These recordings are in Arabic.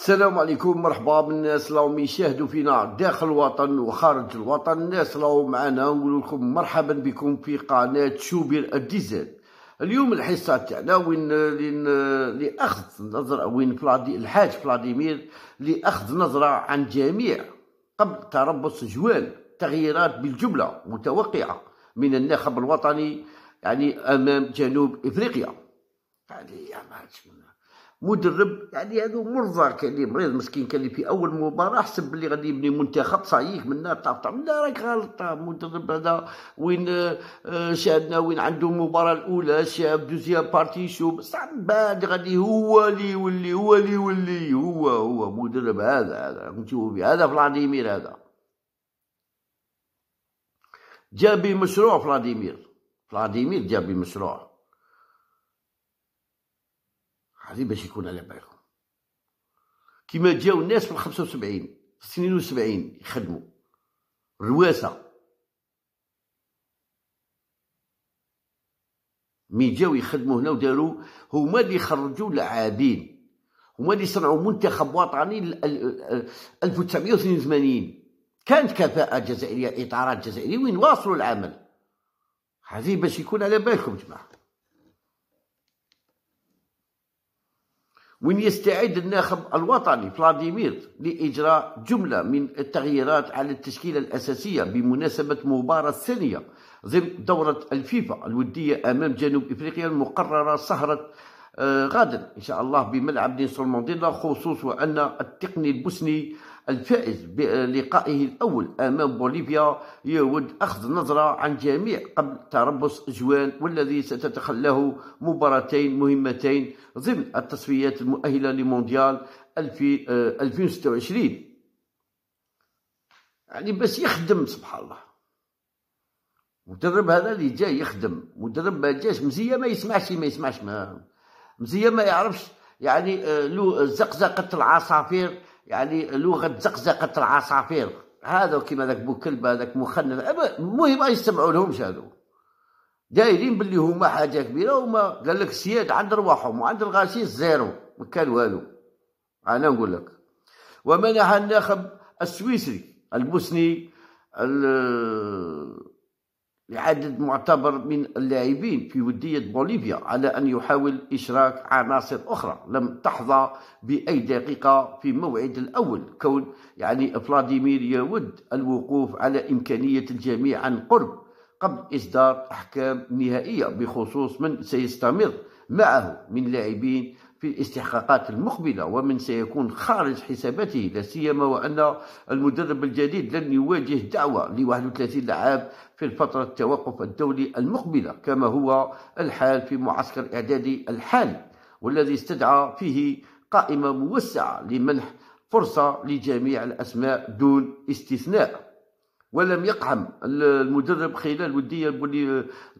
السلام عليكم مرحبا بالناس راهم يشاهدوا فينا داخل الوطن وخارج الوطن الناس راهو معنا نقول لكم مرحبا بكم في قناه شوبير الديزل اليوم الحصه تاعنا وين لاخذ نظره وين فلادي الحاج فلاديمير لاخذ نظره عن جميع قبل تربص جوال تغييرات بالجمله متوقعه من الناخب الوطني يعني امام جنوب افريقيا يعني يا مدرب يعني هذو مرضى كان اللي مريض مسكين كان اللي في اول مباراه حسب بلي غادي يبني منتخب صحيح منا طاف منا راك غلط مدرب هذا وين آه، شادنا وين عنده المباراه الاولى شاف دوزيام بارتي شو صعب بعد غادي هو اللي يولي هو اللي يولي هو هو مدرب هذا هذا نشوفوا هذا فلاديمير هذا جا مشروع فلاديمير فلاديمير جا مشروع العظيم باش يكون على بالكم كيما جاو الناس في الخمسة 75 في السنين وسبعين يخدموا رواسه مي جاو يخدموا هنا وداروا هما اللي خرجوا لاعبين هما اللي صنعوا منتخب وطني 1982 كانت كفاءة جزائرية إطارات جزائرية وين واصلوا العمل هذه باش يكون على بالكم جماعة وين يستعد الناخب الوطني فلاديمير لإجراء جملة من التغييرات على التشكيلة الأساسية بمناسبة مباراة ثانية ضمن دورة الفيفا الودية أمام جنوب إفريقيا المقررة سهرة آه، غدا إن شاء الله بملعب نيسون مانديلا خصوصا أن التقني البوسني الفائز بلقائه الأول أمام بوليفيا يود أخذ نظرة عن جميع قبل تربص جوان والذي ستتخلاه مباراتين مهمتين ضمن التصفيات المؤهلة لمونديال 2026 آه، يعني بس يخدم سبحان الله مدرب هذا اللي جاي يخدم مدرب ما جاش مزيه ما يسمعش ما يسمعش ما مزيه ما يعرفش يعني آه، لو زقزقه العصافير يعني لغه زقزقه العصافير هذا كيما ذاك بوكلبه هذاك مخنث المهم ما يستمعوا لهمش هذو دايرين باللي هما حاجه كبيره وما قال لك السياد عند رواحهم وعند الغاشيز زيرو ما كان والو انا نقول لك ومنح الناخب السويسري البوسني لعدد معتبر من اللاعبين في ودية بوليفيا على أن يحاول إشراك عناصر أخرى لم تحظى بأي دقيقة في موعد الأول كون يعني فلاديمير يود الوقوف على إمكانية الجميع عن قرب قبل إصدار أحكام نهائية بخصوص من سيستمر معه من لاعبين في الاستحقاقات المقبلة ومن سيكون خارج حساباته لا سيما وأن المدرب الجديد لن يواجه دعوة ل 31 لاعب في الفترة التوقف الدولي المقبلة كما هو الحال في معسكر إعدادي الحالي والذي استدعى فيه قائمة موسعة لمنح فرصة لجميع الأسماء دون استثناء ولم يقحم المدرب خلال ودية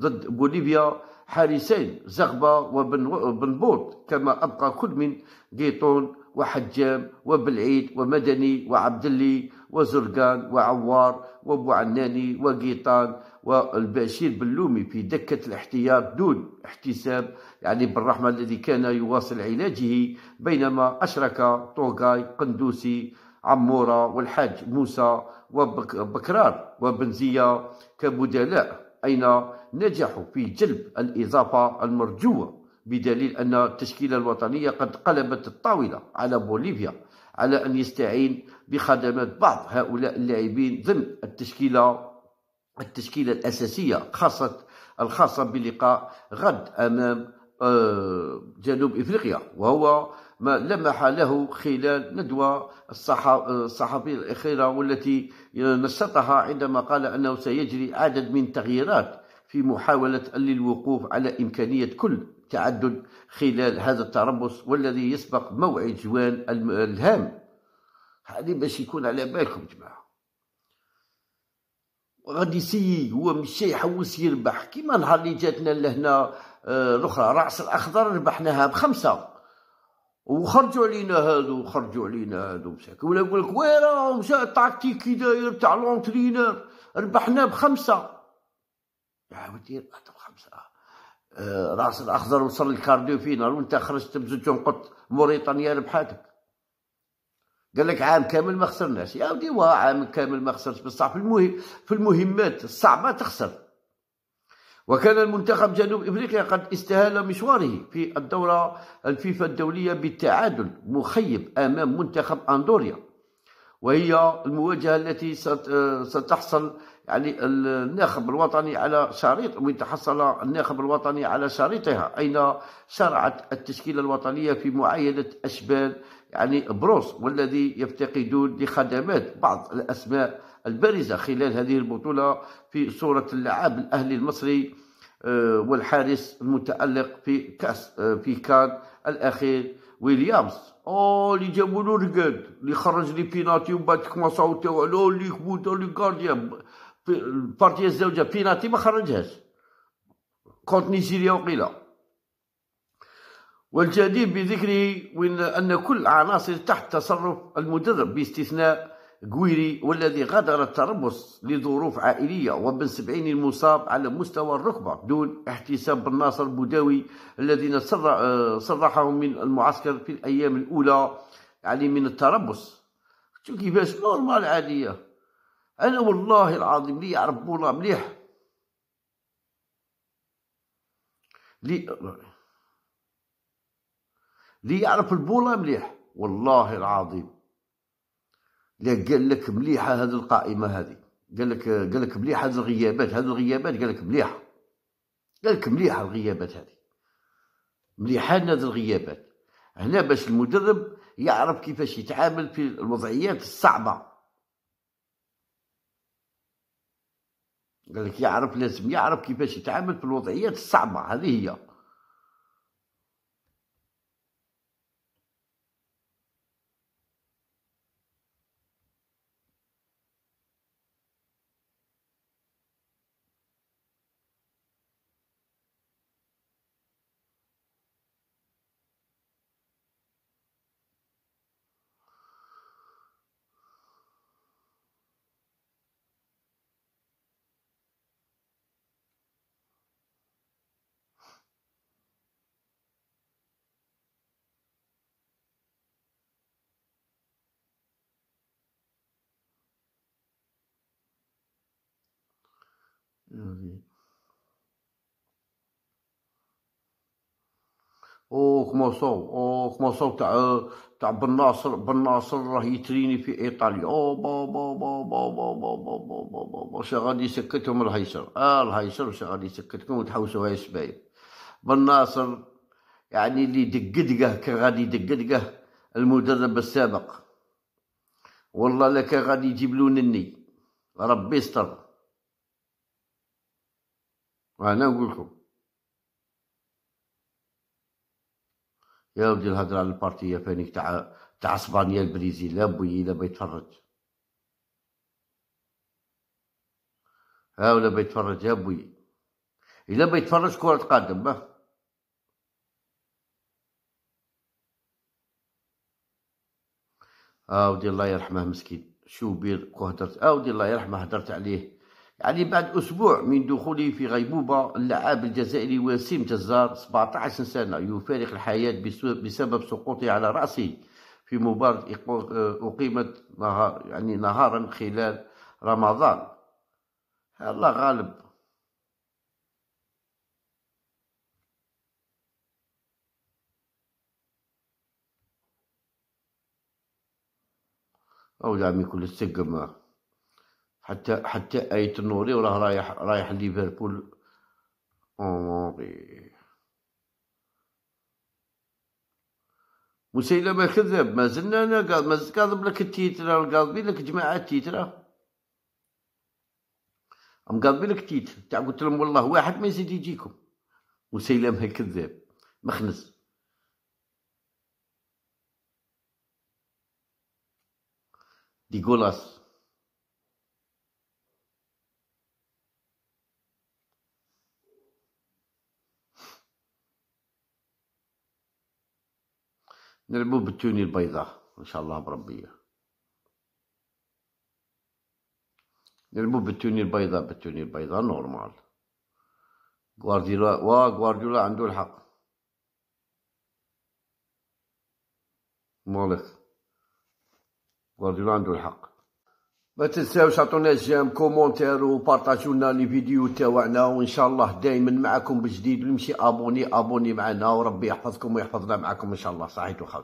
ضد بوليفيا حارسين زغبة وبن بن بوط كما أبقى كل من قيطون وحجام وبلعيد ومدني وعبدلي وزرقان وعوار وبوعناني وقيطان والبشير بلومي في دكة الاحتياط دون احتساب يعني بالرحمة الذي كان يواصل علاجه بينما أشرك طوغاي قندوسي عمورة والحاج موسى وبكرار وبنزية كبدلاء أين نجحوا في جلب الإضافة المرجوة بدليل أن التشكيلة الوطنية قد قلبت الطاولة على بوليفيا على أن يستعين بخدمات بعض هؤلاء اللاعبين ضمن التشكيلة التشكيلة الأساسية خاصة الخاصة بلقاء غد أمام آه، جنوب إفريقيا وهو ما لمح له خلال ندوة الصحفية الأخيرة والتي نشطها عندما قال أنه سيجري عدد من التغييرات في محاولة للوقوف على إمكانية كل تعدد خلال هذا التربص والذي يسبق موعد جوان الهام هذه باش يكون على بالكم جماعة غادي يسيي هو مش يحوس يربح كيما نهار اللي جاتنا لهنا آه، الاخرى راس الاخضر ربحناها بخمسه وخرجوا علينا هادو وخرجوا علينا هادو مساك ولا يقول لك ويرا التاكتيك كي داير تاع لونترينور ربحنا بخمسه يا ودي ربحت بخمسه آه راس الاخضر وصل الكارديو فينال وانت خرجت بزوج نقط موريتانيا ربحاتك قال لك عام كامل ما خسرناش يا ودي عام كامل ما خسرتش بصح في المهم في المهمات الصعبه تخسر وكان المنتخب جنوب افريقيا قد استهال مشواره في الدوره الفيفا الدوليه بالتعادل مخيب امام منتخب اندوريا وهي المواجهه التي ستحصل يعني الناخب الوطني على شريط وإن تحصل الناخب الوطني على شريطها أين شرعت التشكيلة الوطنية في معاينة أشبال يعني بروس والذي يفتقدون لخدمات بعض الأسماء البارزة خلال هذه البطولة في صورة اللعاب الأهلي المصري آه، والحارس المتألق في كأس آه، في كان الأخير ويليامز أو اللي جابوا له رقاد اللي خرج لي بيناتي ومن بعد كما صوتوا على اللي لي اللي في البارتي الزوجه بيناتي ما خرجهاش كونت نيجيريا وقيله والجدير بذكره ان كل عناصر تحت تصرف المدرب باستثناء غويري والذي غادر التربص لظروف عائلية وابن سبعين المصاب على مستوى الركبة دون احتساب بن ناصر البوداوي الذين آه، صرحهم من المعسكر في الأيام الأولى يعني من التربص شوف كيفاش نورمال عادية أنا والله العظيم لي يعرف الله مليح لي لي يعرف البوله مليح والله العظيم قال لك مليحه هذه القائمه هذه قال لك قال لك مليحه هذه الغيابات هذه الغيابات قال لك مليحه قال لك مليحه الغيابات هذه مليحان هذه الغيابات هنا باش المدرب يعرف كيفاش يتعامل في الوضعيات الصعبه قال لك يعرف لازم يعرف كيفاش يتعامل في الوضعيات الصعبه هذه هي اوخ مصو اوخ مصو تاع تاع بن ناصر بن ناصر راه يتريني في ايطاليا او با با با با با با با با با با با واش غادي يسكتهم الهيصر اه الهيصر واش غادي يسكتكم وتحوسوا هاي السبايب بن ناصر يعني اللي دق دقه كان غادي دقه المدرب السابق والله لك غادي يجيب له نني ربي يستر وانا نقول لكم يا ودي الهضره على يا فانيك تاع تاع اسبانيا البريزيل لا بوي لا بيتفرج ها ولا بيتفرج يا بوي الا بيتفرج كره قدم باه اودي الله يرحمه مسكين شو بير كو هدرت اودي الله يرحمه هدرت عليه يعني بعد أسبوع من دخوله في غيبوبة اللاعب الجزائري وسيم جزار 17 سنة يفارق الحياة بسبب سقوطه على رأسه في مباراة آه، أقيمت نهار يعني نهارا خلال رمضان الله غالب أو دعمي كل السقم حتى حتى ايت النوري وراه رايح رايح ليفربول اونوري مسيلمة كذب ما زلنا انا قاعد ما زلت لك التيترا قاذبين لك جماعة التيترا مقاذبين لك تيتر تاع قلت لهم والله واحد ما يزيد يجيكم مسيلمة كذاب مخنس ديغولاس نلعبو يعني بالتوني البيضاء ان شاء الله بربيه نلعبو يعني بالتوني البيضاء بالتوني البيضاء نورمال غوارديولا وا غوارديولا عنده الحق مالك غوارديولا عنده الحق ما تنساوش عطونا جيم كومونتير وبارطاجيو لنا لي فيديو تاعنا وان شاء الله دائما معكم بجديد ونمشي ابوني ابوني معنا وربي يحفظكم ويحفظنا معكم ان شاء الله صحيت وخا